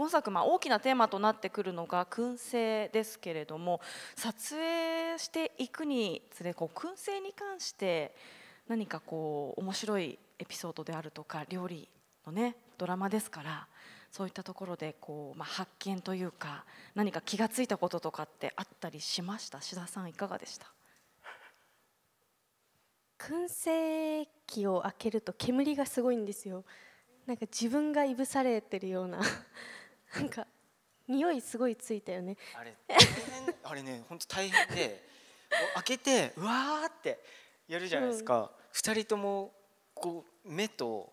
今作、まあ、大きなテーマとなってくるのが燻製ですけれども撮影していくにつれこう燻製に関して何かこう面白いエピソードであるとか料理のねドラマですからそういったところでこう、まあ、発見というか何か気が付いたこととかってあったりしました志田さんいかがでした燻製器を開けると煙がすごいんですよなんか自分がいぶされてるようななんか匂いすごいついたよねあれ大変あれね本当大変で開けてうわーってやるじゃないですか、うん、2人ともこう目と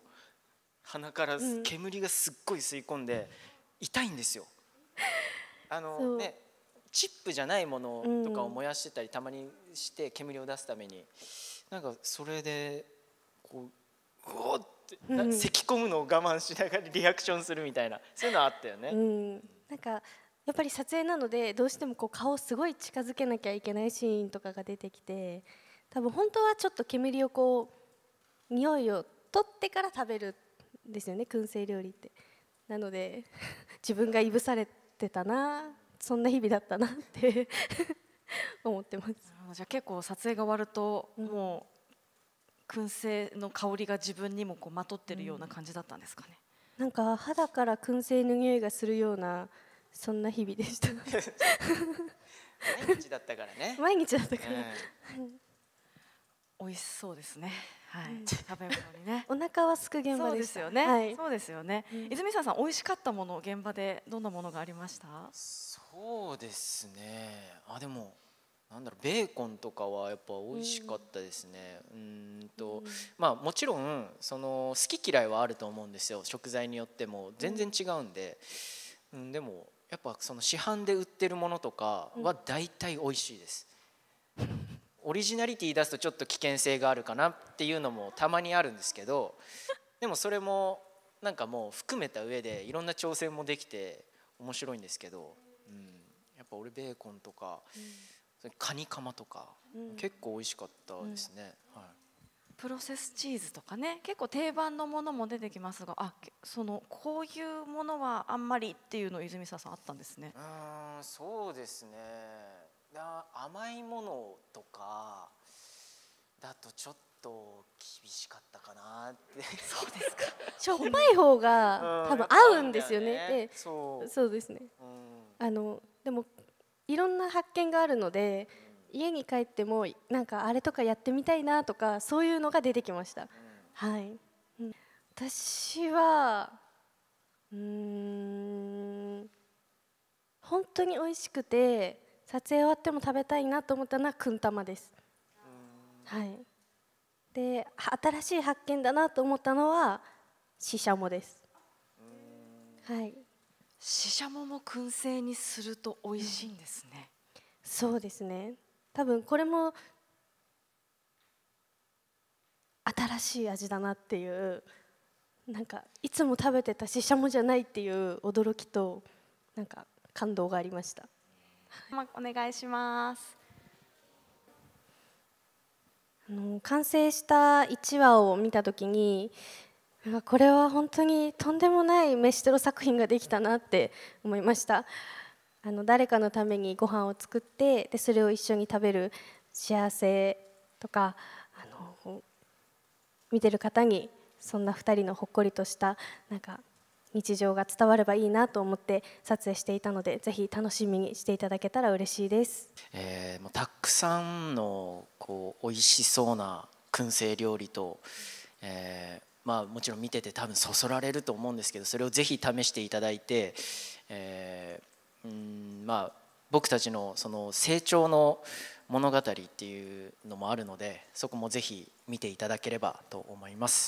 鼻から煙がすっごい吸い込んで、うん、痛いんですよ。あのね、チップじゃないものとかを燃やしてたりたまにして煙を出すためになんかそれでこううおっ咳込むのを我慢しながらリアクションするみたいなそういうのあったよね。うん、なんかやっぱり撮影なのでどうしてもこう顔すごい近づけなきゃいけないシーンとかが出てきて多分本当はちょっと煙をこう匂いを取ってから食べるんですよね燻製料理ってなので 自分がいぶされてたなそんな日々だったなって 思ってますじゃあ結構撮影が終わるともう、燻製の香りが自分にもこうまとってるような感じだったんですかね、うん、なんか肌から燻製の匂いがするようなそんな日々でした毎日だったからね 毎日だったから、うん、美味しそうですねはい、うん、食べ物にね お腹はすく現場ですよね、はい、そうですよね、うん、泉さん美味しかったもの現場でどんなものがありましたそうですねあでもなんだろうベーコンとかはやっぱ美味しかったですねうんとまあもちろんその好き嫌いはあると思うんですよ食材によっても全然違うんで、うん、でもやっぱその市販で売ってるものとかは大体美味しいです、うん、オリジナリティ出すとちょっと危険性があるかなっていうのもたまにあるんですけどでもそれもなんかもう含めた上でいろんな挑戦もできて面白いんですけど、うん、やっぱ俺ベーコンとか、うんカニカマとか、うん、結構美味しかったですね、うん、はい、プロセスチーズとかね結構定番のものも出てきますがあそのこういうものはあんまりっていうの泉沢さんあったんですねうんそうですね甘いものとかだとちょっと厳しかったかなってそうですか しょっぱい方が多分合うんですよね、うん、ねでそうそうですね、あのでもいろんな発見があるので家に帰ってもなんかあれとかやってみたいなとかそういうのが出てきました、はい、私はうん本当に美味しくて撮影終わっても食べたいなと思ったのはくん玉です、はい、で新しい発見だなと思ったのはししゃもですはいししゃもも燻製にすると美味しいんですね、うん、そうですね多分これも新しい味だなっていうなんかいつも食べてたししゃもじゃないっていう驚きとなんか感動がありました、ま、お願いしますあの完成した1話を見た時にこれは本当にとんでもない飯テロ作品ができたなって思いましたあの誰かのためにご飯を作ってでそれを一緒に食べる幸せとかあの見てる方にそんな2人のほっこりとしたなんか日常が伝わればいいなと思って撮影していたのでぜひ楽しみにしていただけたら嬉しいです、えー、もうたくさんのこう美味しそうな燻製料理と、えーまあ、もちろん見てて多分そそられると思うんですけどそれをぜひ試していただいて、えー、うんまあ、僕たちのその成長の物語っていうのもあるのでそこもぜひ見ていただければと思います。